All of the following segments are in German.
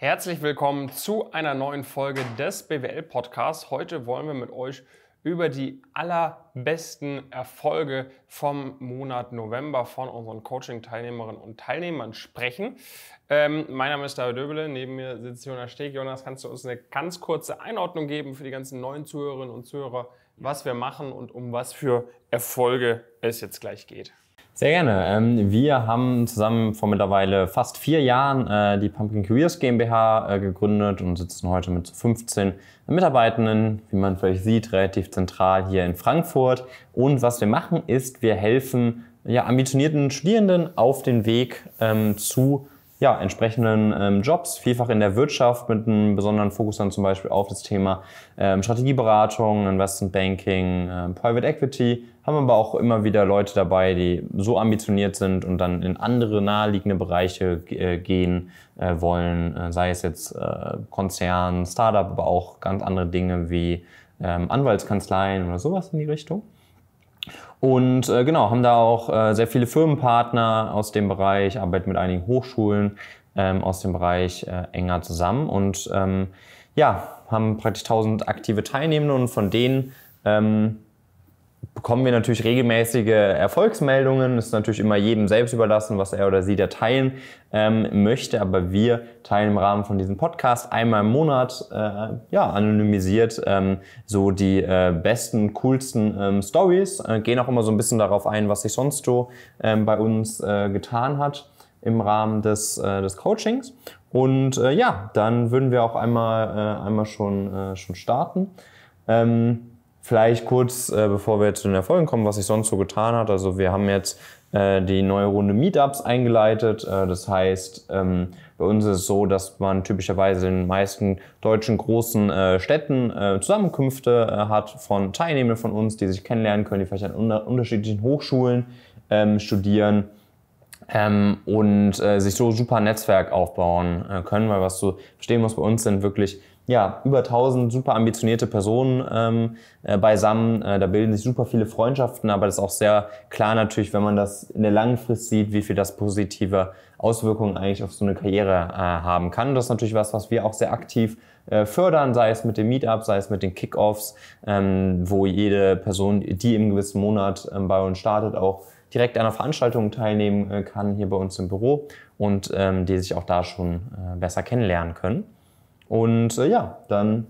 Herzlich willkommen zu einer neuen Folge des BWL Podcasts. Heute wollen wir mit euch über die allerbesten Erfolge vom Monat November von unseren Coaching-Teilnehmerinnen und Teilnehmern sprechen. Ähm, mein Name ist David Döbele, neben mir sitzt Jonas Steg. Jonas, kannst du uns eine ganz kurze Einordnung geben für die ganzen neuen Zuhörerinnen und Zuhörer, was wir machen und um was für Erfolge es jetzt gleich geht? Sehr gerne. Ähm, wir haben zusammen vor mittlerweile fast vier Jahren äh, die Pumpkin Careers GmbH äh, gegründet und sitzen heute mit 15 Mitarbeitenden, wie man vielleicht sieht, relativ zentral hier in Frankfurt. Und was wir machen ist, wir helfen ja, ambitionierten Studierenden auf den Weg ähm, zu ja, entsprechenden ähm, Jobs, vielfach in der Wirtschaft mit einem besonderen Fokus dann zum Beispiel auf das Thema ähm, Strategieberatung, Investment Banking, ähm, Private Equity. Haben aber auch immer wieder Leute dabei, die so ambitioniert sind und dann in andere naheliegende Bereiche äh, gehen äh, wollen, äh, sei es jetzt äh, Konzern, Startup, aber auch ganz andere Dinge wie ähm, Anwaltskanzleien oder sowas in die Richtung. Und äh, genau, haben da auch äh, sehr viele Firmenpartner aus dem Bereich, arbeiten mit einigen Hochschulen ähm, aus dem Bereich äh, enger zusammen und ähm, ja, haben praktisch 1000 aktive Teilnehmende und von denen ähm, bekommen wir natürlich regelmäßige Erfolgsmeldungen. Ist natürlich immer jedem selbst überlassen, was er oder sie da teilen ähm, möchte. Aber wir teilen im Rahmen von diesem Podcast einmal im Monat äh, ja, anonymisiert ähm, so die äh, besten, coolsten ähm, Stories. Äh, gehen auch immer so ein bisschen darauf ein, was sich sonst so ähm, bei uns äh, getan hat im Rahmen des, äh, des Coachings. Und äh, ja, dann würden wir auch einmal, einmal schon, schon starten. Ähm, Vielleicht kurz, äh, bevor wir zu den Erfolgen kommen, was sich sonst so getan hat. Also wir haben jetzt äh, die neue Runde Meetups eingeleitet. Äh, das heißt, ähm, bei uns ist es so, dass man typischerweise in den meisten deutschen großen äh, Städten äh, Zusammenkünfte äh, hat von Teilnehmern von uns, die sich kennenlernen können, die vielleicht an unter unterschiedlichen Hochschulen ähm, studieren. Ähm, und äh, sich so super Netzwerk aufbauen äh, können, weil was du verstehen musst, bei uns sind wirklich ja, über 1000 super ambitionierte Personen ähm, äh, beisammen. Äh, da bilden sich super viele Freundschaften, aber das ist auch sehr klar natürlich, wenn man das in der langen Frist sieht, wie viel das positive Auswirkungen eigentlich auf so eine Karriere äh, haben kann. Das ist natürlich was, was wir auch sehr aktiv äh, fördern, sei es mit dem Meetup, sei es mit den Kickoffs, ähm, wo jede Person, die im gewissen Monat ähm, bei uns startet, auch direkt an einer Veranstaltung teilnehmen äh, kann hier bei uns im Büro und ähm, die sich auch da schon äh, besser kennenlernen können. Und äh, ja, dann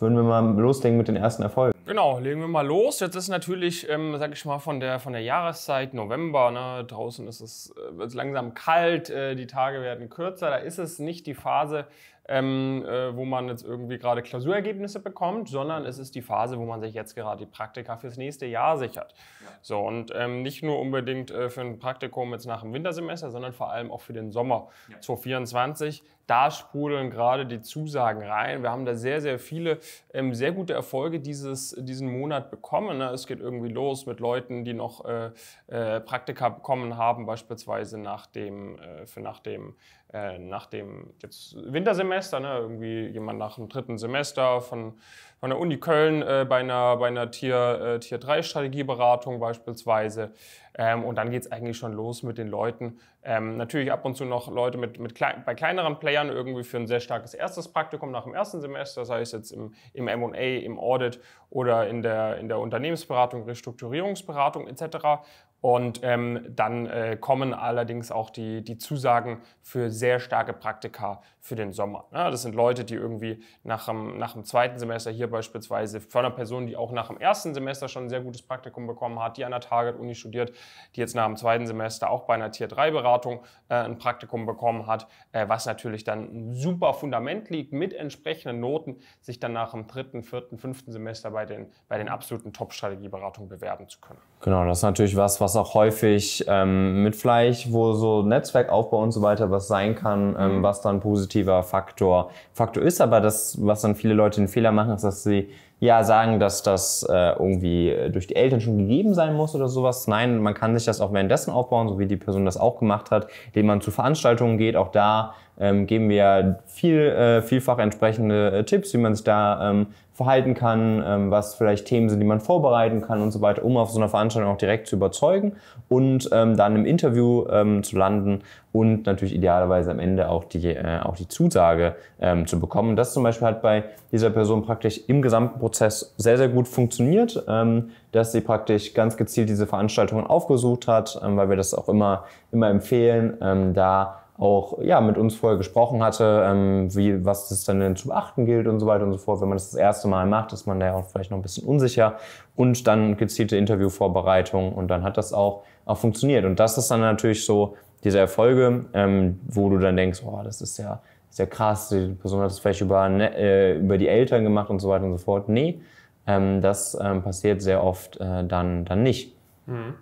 würden wir mal loslegen mit den ersten Erfolgen. Genau, legen wir mal los. Jetzt ist natürlich, ähm, sag ich mal, von der, von der Jahreszeit November, ne, draußen ist es äh, wird langsam kalt, äh, die Tage werden kürzer. Da ist es nicht die Phase, ähm, äh, wo man jetzt irgendwie gerade Klausurergebnisse bekommt, sondern es ist die Phase, wo man sich jetzt gerade die Praktika fürs nächste Jahr sichert. Ja. So, und ähm, nicht nur unbedingt äh, für ein Praktikum jetzt nach dem Wintersemester, sondern vor allem auch für den Sommer ja. 2024. Da sprudeln gerade die Zusagen rein. Wir haben da sehr, sehr viele ähm, sehr gute Erfolge dieses diesen Monat bekommen. Ne? Es geht irgendwie los mit Leuten, die noch äh, äh, Praktika bekommen haben, beispielsweise nach dem, äh, für nach dem, äh, nach dem jetzt Wintersemester, ne? irgendwie jemand nach dem dritten Semester von, von der Uni Köln äh, bei einer, bei einer Tier, äh, Tier 3 Strategieberatung beispielsweise. Ähm, und dann geht es eigentlich schon los mit den Leuten. Ähm, natürlich ab und zu noch Leute mit, mit klein, bei kleineren Playern irgendwie für ein sehr starkes erstes Praktikum nach dem ersten Semester, sei es jetzt im, im MA, im Audit oder in der, in der Unternehmensberatung, Restrukturierungsberatung etc. Und ähm, dann äh, kommen allerdings auch die, die Zusagen für sehr starke Praktika für den Sommer. Ja, ne? das sind Leute, die irgendwie nach dem, nach dem zweiten Semester hier beispielsweise, von einer Person, die auch nach dem ersten Semester schon ein sehr gutes Praktikum bekommen hat, die an der Target-Uni studiert, die jetzt nach dem zweiten Semester auch bei einer Tier-3-Beratung äh, ein Praktikum bekommen hat, äh, was natürlich dann ein super Fundament liegt, mit entsprechenden Noten sich dann nach dem dritten, vierten, fünften Semester bei den, bei den absoluten Top-Strategieberatungen bewerben zu können. Genau, das ist natürlich was, was was auch häufig ähm, mit Fleisch, wo so Netzwerkaufbau und so weiter was sein kann, ähm, mhm. was dann positiver Faktor, Faktor ist. Aber das, was dann viele Leute den Fehler machen, ist, dass sie ja sagen, dass das äh, irgendwie durch die Eltern schon gegeben sein muss oder sowas. Nein, man kann sich das auch währenddessen aufbauen, so wie die Person das auch gemacht hat, indem man zu Veranstaltungen geht. Auch da ähm, geben wir viel, äh, vielfach entsprechende äh, Tipps, wie man sich da ähm, verhalten kann, ähm, was vielleicht Themen sind, die man vorbereiten kann und so weiter, um auf so einer Veranstaltung auch direkt zu überzeugen und ähm, dann im Interview ähm, zu landen und natürlich idealerweise am Ende auch die, äh, auch die Zusage ähm, zu bekommen. Das zum Beispiel hat bei dieser Person praktisch im gesamten Prozess sehr, sehr gut funktioniert, ähm, dass sie praktisch ganz gezielt diese Veranstaltungen aufgesucht hat, ähm, weil wir das auch immer, immer empfehlen, ähm, da auch ja, mit uns vorher gesprochen hatte, ähm, wie, was es dann denn zu beachten gilt und so weiter und so fort. Wenn man das das erste Mal macht, ist man da ja auch vielleicht noch ein bisschen unsicher und dann gezielte Interviewvorbereitung und dann hat das auch, auch funktioniert. Und das ist dann natürlich so diese Erfolge, ähm, wo du dann denkst, oh, das ist ja, ist ja krass, die Person hat das vielleicht über, ne, äh, über die Eltern gemacht und so weiter und so fort. Nee, ähm, das ähm, passiert sehr oft äh, dann, dann nicht. Mhm.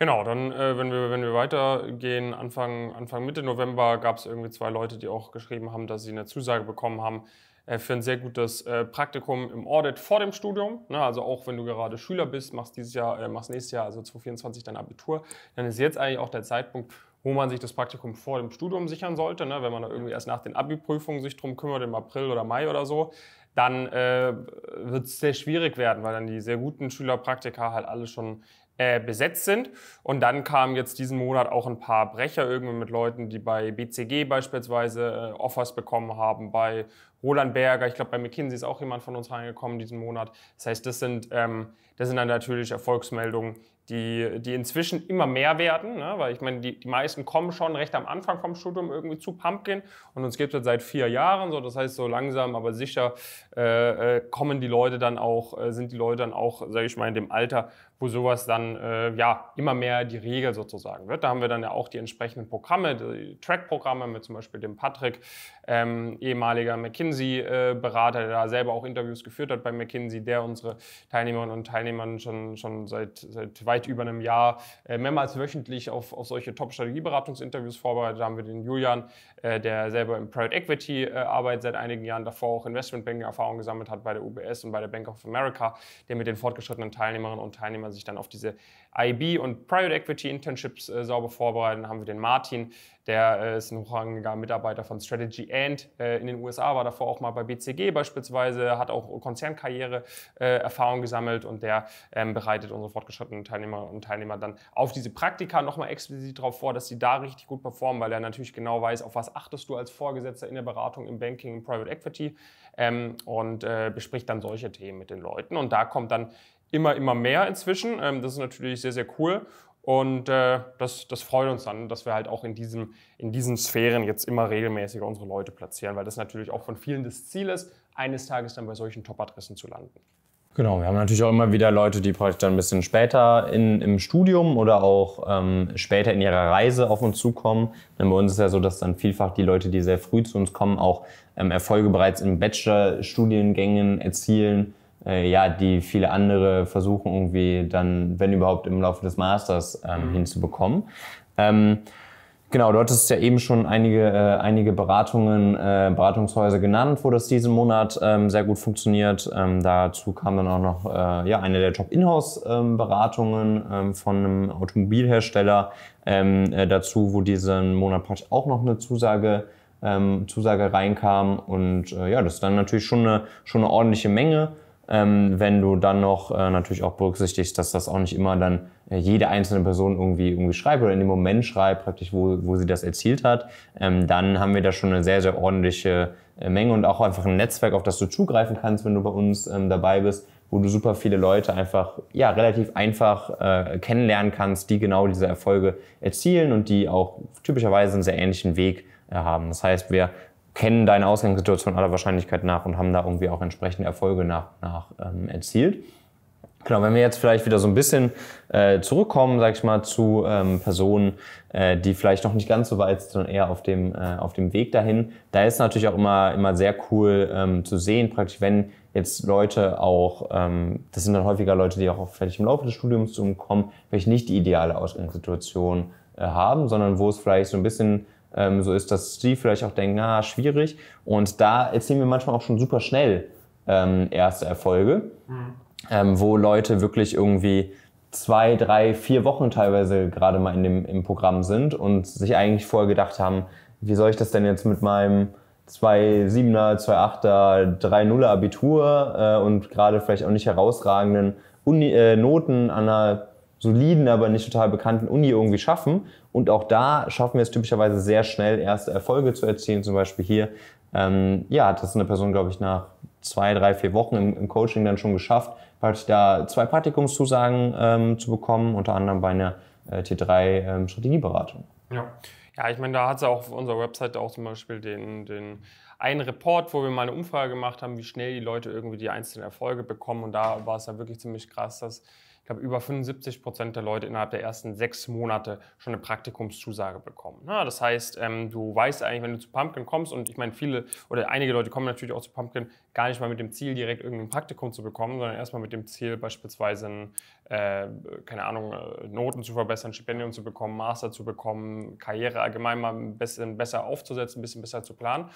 Genau, dann, äh, wenn, wir, wenn wir weitergehen, Anfang, Anfang Mitte November gab es irgendwie zwei Leute, die auch geschrieben haben, dass sie eine Zusage bekommen haben äh, für ein sehr gutes äh, Praktikum im Audit vor dem Studium. Ne? Also auch wenn du gerade Schüler bist, machst dieses Jahr, äh, machst nächstes Jahr, also 2024 dein Abitur, dann ist jetzt eigentlich auch der Zeitpunkt, wo man sich das Praktikum vor dem Studium sichern sollte. Ne? Wenn man da irgendwie erst nach den Abi-Prüfungen sich drum kümmert, im April oder Mai oder so, dann äh, wird es sehr schwierig werden, weil dann die sehr guten Schülerpraktika halt alle schon äh, besetzt sind. Und dann kamen jetzt diesen Monat auch ein paar Brecher irgendwie mit Leuten, die bei BCG beispielsweise äh, Offers bekommen haben, bei Roland Berger, ich glaube, bei McKinsey ist auch jemand von uns reingekommen diesen Monat. Das heißt, das sind, ähm, das sind dann natürlich Erfolgsmeldungen, die, die inzwischen immer mehr werden, ne? weil ich meine, die, die meisten kommen schon recht am Anfang vom Studium irgendwie zu Pumpkin und uns gibt es seit vier Jahren so. Das heißt, so langsam, aber sicher äh, äh, kommen die Leute dann auch, äh, sind die Leute dann auch, sage ich mal, in dem Alter, wo sowas dann äh, ja immer mehr die Regel sozusagen wird. Da haben wir dann ja auch die entsprechenden Programme, die Track-Programme mit zum Beispiel dem Patrick ähm, ehemaliger McKinsey-Berater, äh, der da selber auch Interviews geführt hat bei McKinsey, der unsere Teilnehmerinnen und Teilnehmern schon, schon seit, seit weit über einem Jahr äh, mehrmals wöchentlich auf, auf solche Top-Strategieberatungsinterviews vorbereitet. Da haben wir den Julian, äh, der selber im Private Equity äh, arbeitet, seit einigen Jahren davor auch Investmentbanking-Erfahrung gesammelt hat bei der UBS und bei der Bank of America, der mit den fortgeschrittenen Teilnehmerinnen und Teilnehmern sich dann auf diese IB und Private Equity Internships äh, sauber vorbereiten. Dann haben wir den Martin, der äh, ist ein hochrangiger Mitarbeiter von Strategy and äh, in den USA, war davor auch mal bei BCG beispielsweise, hat auch Konzernkarriere äh, Erfahrung gesammelt und der ähm, bereitet unsere fortgeschrittenen Teilnehmer und Teilnehmer dann auf diese Praktika nochmal explizit darauf vor, dass sie da richtig gut performen, weil er natürlich genau weiß, auf was achtest du als Vorgesetzter in der Beratung, im Banking, im Private Equity ähm, und äh, bespricht dann solche Themen mit den Leuten. Und da kommt dann immer, immer mehr inzwischen. Ähm, das ist natürlich sehr, sehr cool. Und äh, das, das freut uns dann, dass wir halt auch in, diesem, in diesen Sphären jetzt immer regelmäßiger unsere Leute platzieren, weil das natürlich auch von vielen das Ziel ist, eines Tages dann bei solchen Top-Adressen zu landen. Genau, wir haben natürlich auch immer wieder Leute, die vielleicht dann ein bisschen später in, im Studium oder auch ähm, später in ihrer Reise auf uns zukommen. Denn bei uns ist ja so, dass dann vielfach die Leute, die sehr früh zu uns kommen, auch ähm, Erfolge bereits in Bachelor-Studiengängen erzielen äh, ja, die viele andere versuchen irgendwie dann, wenn überhaupt, im Laufe des Masters ähm, mhm. hinzubekommen. Ähm, Genau, dort ist ja eben schon einige, äh, einige Beratungen, äh, Beratungshäuser genannt, wo das diesen Monat ähm, sehr gut funktioniert. Ähm, dazu kam dann auch noch äh, ja, eine der Top-Inhouse-Beratungen ähm, ähm, von einem Automobilhersteller ähm, äh, dazu, wo diesen Monat praktisch auch noch eine Zusage, ähm, Zusage reinkam. Und äh, ja, das ist dann natürlich schon eine, schon eine ordentliche Menge. Ähm, wenn du dann noch äh, natürlich auch berücksichtigst, dass das auch nicht immer dann äh, jede einzelne Person irgendwie, irgendwie schreibt oder in dem Moment schreibt, praktisch, wo, wo sie das erzielt hat, ähm, dann haben wir da schon eine sehr, sehr ordentliche äh, Menge und auch einfach ein Netzwerk, auf das du zugreifen kannst, wenn du bei uns ähm, dabei bist, wo du super viele Leute einfach ja relativ einfach äh, kennenlernen kannst, die genau diese Erfolge erzielen und die auch typischerweise einen sehr ähnlichen Weg haben. Das heißt, wir kennen deine Ausgangssituation aller Wahrscheinlichkeit nach und haben da irgendwie auch entsprechende Erfolge nach, nach ähm, erzielt. Genau, wenn wir jetzt vielleicht wieder so ein bisschen äh, zurückkommen, sag ich mal, zu ähm, Personen, äh, die vielleicht noch nicht ganz so weit sind, sondern eher auf dem, äh, auf dem Weg dahin, da ist natürlich auch immer, immer sehr cool ähm, zu sehen, praktisch, wenn jetzt Leute auch, ähm, das sind dann häufiger Leute, die auch vielleicht im Laufe des Studiums zu umkommen, vielleicht nicht die ideale Ausgangssituation äh, haben, sondern wo es vielleicht so ein bisschen ähm, so ist, dass die vielleicht auch denken, na, ah, schwierig. Und da erzielen wir manchmal auch schon super schnell ähm, erste Erfolge, mhm. ähm, wo Leute wirklich irgendwie zwei, drei, vier Wochen teilweise gerade mal in dem, im Programm sind und sich eigentlich vorher gedacht haben, wie soll ich das denn jetzt mit meinem 2,7er, 2,8er, 3,0er Abitur äh, und gerade vielleicht auch nicht herausragenden Uni, äh, Noten an einer soliden, aber nicht total bekannten Uni irgendwie schaffen. Und auch da schaffen wir es typischerweise sehr schnell, erste Erfolge zu erzielen. Zum Beispiel hier, ähm, ja, das ist eine Person, glaube ich, nach zwei, drei, vier Wochen im, im Coaching dann schon geschafft, praktisch da zwei Praktikumszusagen ähm, zu bekommen, unter anderem bei einer äh, T3-Strategieberatung. Ähm, ja. Ja, ich meine, da hat sie auch auf unserer Website auch zum Beispiel den, den einen Report, wo wir mal eine Umfrage gemacht haben, wie schnell die Leute irgendwie die einzelnen Erfolge bekommen. Und da war es ja wirklich ziemlich krass, dass glaube, über 75 Prozent der Leute innerhalb der ersten sechs Monate schon eine Praktikumszusage bekommen. Na, das heißt, ähm, du weißt eigentlich, wenn du zu Pumpkin kommst, und ich meine, viele oder einige Leute kommen natürlich auch zu Pumpkin gar nicht mal mit dem Ziel, direkt irgendein Praktikum zu bekommen, sondern erstmal mit dem Ziel, beispielsweise, ein, äh, keine Ahnung, äh, Noten zu verbessern, Stipendium zu bekommen, Master zu bekommen, Karriere allgemein mal ein bisschen besser aufzusetzen, ein bisschen besser zu planen.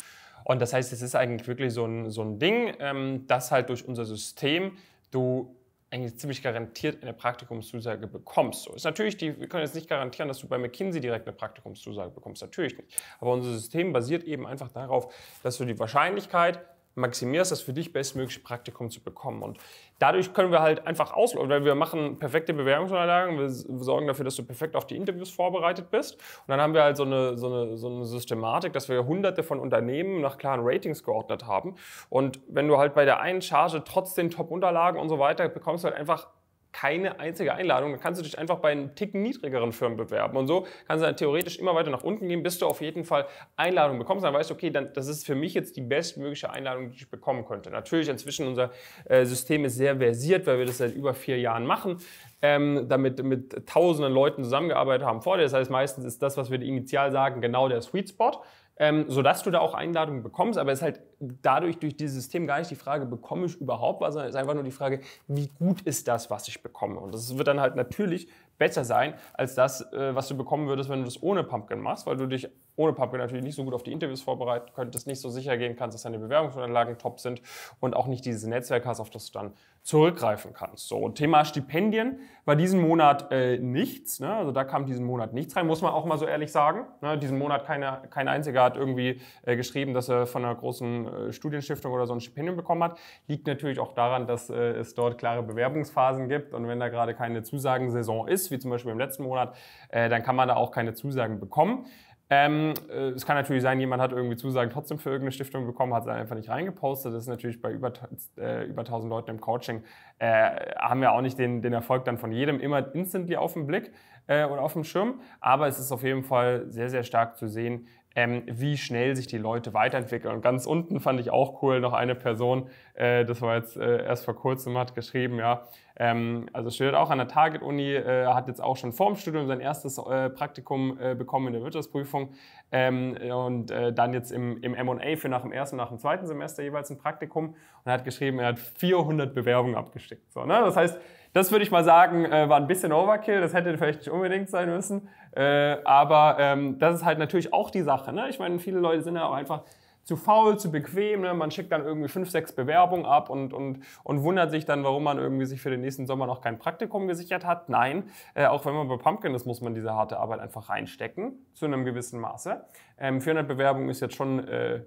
Und das heißt, es ist eigentlich wirklich so ein, so ein Ding, ähm, dass halt durch unser System du eigentlich ziemlich garantiert eine Praktikumszusage bekommst. So ist natürlich, die, wir können jetzt nicht garantieren, dass du bei McKinsey direkt eine Praktikumszusage bekommst, natürlich nicht. Aber unser System basiert eben einfach darauf, dass du die Wahrscheinlichkeit maximierst, das für dich bestmögliche Praktikum zu bekommen. Und dadurch können wir halt einfach auslösen, weil wir machen perfekte Bewerbungsunterlagen, wir sorgen dafür, dass du perfekt auf die Interviews vorbereitet bist. Und dann haben wir halt so eine, so eine, so eine Systematik, dass wir hunderte von Unternehmen nach klaren Ratings geordnet haben. Und wenn du halt bei der einen Charge trotz den Top-Unterlagen und so weiter bekommst, du halt einfach keine einzige Einladung, dann kannst du dich einfach bei einem Ticken niedrigeren Firmen bewerben. Und so kannst du dann theoretisch immer weiter nach unten gehen, bis du auf jeden Fall Einladung bekommst. Dann weißt du, okay, dann, das ist für mich jetzt die bestmögliche Einladung, die ich bekommen könnte. Natürlich, inzwischen unser äh, System ist sehr versiert, weil wir das seit über vier Jahren machen, ähm, damit mit tausenden Leuten zusammengearbeitet haben vor dir. Das heißt, meistens ist das, was wir initial sagen, genau der Sweet Spot ähm, sodass du da auch Einladungen bekommst. Aber es ist halt dadurch durch dieses System gar nicht die Frage, bekomme ich überhaupt was, sondern es ist einfach nur die Frage, wie gut ist das, was ich bekomme. Und das wird dann halt natürlich besser sein als das, äh, was du bekommen würdest, wenn du das ohne Pumpkin machst, weil du dich ohne Pumpkin natürlich nicht so gut auf die Interviews vorbereiten könntest, nicht so sicher gehen kannst, dass deine Bewerbungsunterlagen top sind und auch nicht dieses Netzwerk hast, auf das du dann zurückgreifen kannst. So, Thema Stipendien war diesen Monat äh, nichts. Ne? Also da kam diesen Monat nichts rein, muss man auch mal so ehrlich sagen. Ne? Diesen Monat keine, kein einziger hat irgendwie äh, geschrieben, dass er von einer großen äh, Studienstiftung oder so ein Stipendium bekommen hat. Liegt natürlich auch daran, dass äh, es dort klare Bewerbungsphasen gibt und wenn da gerade keine Zusagensaison ist, wie zum Beispiel im letzten Monat, äh, dann kann man da auch keine Zusagen bekommen. Ähm, äh, es kann natürlich sein, jemand hat irgendwie Zusagen trotzdem für irgendeine Stiftung bekommen, hat es einfach nicht reingepostet. Das ist natürlich bei über, äh, über 1000 Leuten im Coaching, äh, haben wir auch nicht den, den Erfolg dann von jedem immer instantly auf dem Blick äh, und auf dem Schirm. Aber es ist auf jeden Fall sehr, sehr stark zu sehen, ähm, wie schnell sich die Leute weiterentwickeln. Und ganz unten fand ich auch cool, noch eine Person, äh, das war jetzt äh, erst vor kurzem, hat geschrieben, ja, ähm, also studiert auch an der Target-Uni, äh, hat jetzt auch schon vorm Studium sein erstes äh, Praktikum äh, bekommen in der Wirtschaftsprüfung ähm, und äh, dann jetzt im, im M&A für nach dem ersten und nach dem zweiten Semester jeweils ein Praktikum und hat geschrieben, er hat 400 Bewerbungen abgeschickt. So, ne? Das heißt, das würde ich mal sagen, äh, war ein bisschen Overkill. Das hätte vielleicht nicht unbedingt sein müssen. Äh, aber ähm, das ist halt natürlich auch die Sache. Ne? Ich meine, viele Leute sind ja auch einfach zu faul, zu bequem. Ne? Man schickt dann irgendwie fünf, sechs Bewerbungen ab und, und, und wundert sich dann, warum man irgendwie sich für den nächsten Sommer noch kein Praktikum gesichert hat. Nein, äh, auch wenn man bei Pumpkin ist, muss man diese harte Arbeit einfach reinstecken, zu einem gewissen Maße. Ähm, 400 Bewerbungen ist jetzt schon äh,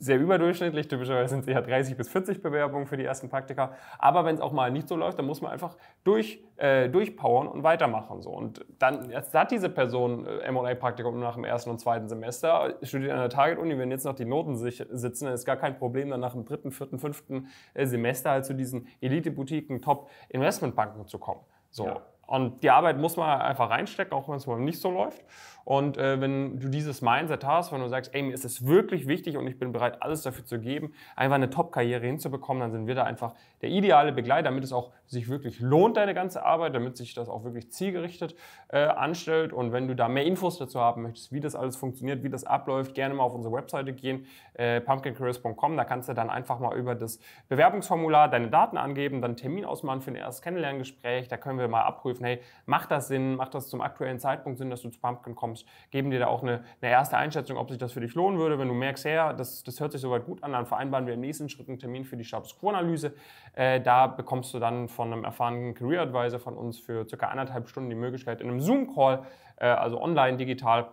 sehr überdurchschnittlich. Typischerweise sind es eher 30 bis 40 Bewerbungen für die ersten Praktika. Aber wenn es auch mal nicht so läuft, dann muss man einfach durch, äh, durchpowern und weitermachen. So. Und dann hat diese Person äh, MA-Praktikum nach dem ersten und zweiten Semester, studiert an der Target-Uni. Wenn jetzt noch die Noten sich, sitzen, dann ist gar kein Problem, dann nach dem dritten, vierten, fünften äh, Semester halt zu diesen Elite-Boutiquen, Top-Investmentbanken zu kommen. So. Ja. Und die Arbeit muss man einfach reinstecken, auch wenn es mal nicht so läuft. Und äh, wenn du dieses Mindset hast, wenn du sagst, ey, mir ist es wirklich wichtig und ich bin bereit, alles dafür zu geben, einfach eine Top-Karriere hinzubekommen, dann sind wir da einfach der ideale Begleiter, damit es auch sich wirklich lohnt, deine ganze Arbeit, damit sich das auch wirklich zielgerichtet äh, anstellt. Und wenn du da mehr Infos dazu haben möchtest, wie das alles funktioniert, wie das abläuft, gerne mal auf unsere Webseite gehen, äh, pumpkincareers.com. Da kannst du dann einfach mal über das Bewerbungsformular deine Daten angeben, dann einen Termin ausmachen für ein erstes Kennenlerngespräch. Da können wir mal abprüfen, überprüfen, hey, macht das Sinn, macht das zum aktuellen Zeitpunkt Sinn, dass du zu Pumpkin kommst, geben dir da auch eine, eine erste Einschätzung, ob sich das für dich lohnen würde. Wenn du merkst, ja, das, das hört sich soweit gut an, dann vereinbaren wir im nächsten Schritt einen Termin für die Status Quo-Analyse. Äh, da bekommst du dann von einem erfahrenen Career Advisor von uns für circa anderthalb Stunden die Möglichkeit, in einem Zoom-Call, äh, also online, digital,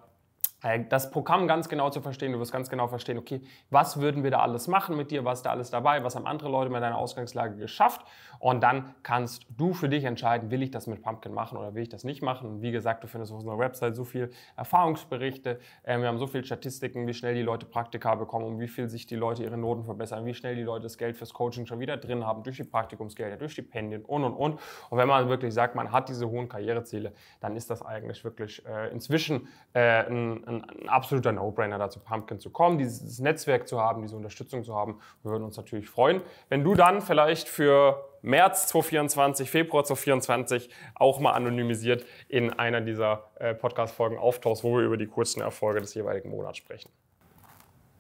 äh, das Programm ganz genau zu verstehen. Du wirst ganz genau verstehen, okay, was würden wir da alles machen mit dir, was ist da alles dabei, was haben andere Leute mit deiner Ausgangslage geschafft. Und dann kannst du für dich entscheiden, will ich das mit Pumpkin machen oder will ich das nicht machen. Und wie gesagt, du findest auf unserer Website so viele Erfahrungsberichte, äh, wir haben so viele Statistiken, wie schnell die Leute Praktika bekommen, um wie viel sich die Leute ihre Noten verbessern, wie schnell die Leute das Geld fürs Coaching schon wieder drin haben, durch die Praktikumsgelder, durch Stipendien und und und. Und wenn man wirklich sagt, man hat diese hohen Karriereziele, dann ist das eigentlich wirklich äh, inzwischen äh, ein ein, ein absoluter No-Brainer, da zu Pumpkin zu kommen, dieses Netzwerk zu haben, diese Unterstützung zu haben. Wir würden uns natürlich freuen, wenn du dann vielleicht für März 2024, Februar 2024 auch mal anonymisiert in einer dieser äh, Podcast-Folgen auftauchst, wo wir über die kurzen Erfolge des jeweiligen Monats sprechen.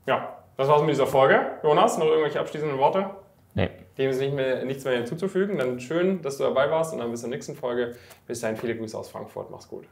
Ja, das war's mit dieser Folge. Jonas, noch irgendwelche abschließenden Worte? Nee. Dem ist nicht mehr, nichts mehr hinzuzufügen. Dann schön, dass du dabei warst und dann bis zur nächsten Folge. Bis dahin, viele Grüße aus Frankfurt. Mach's gut.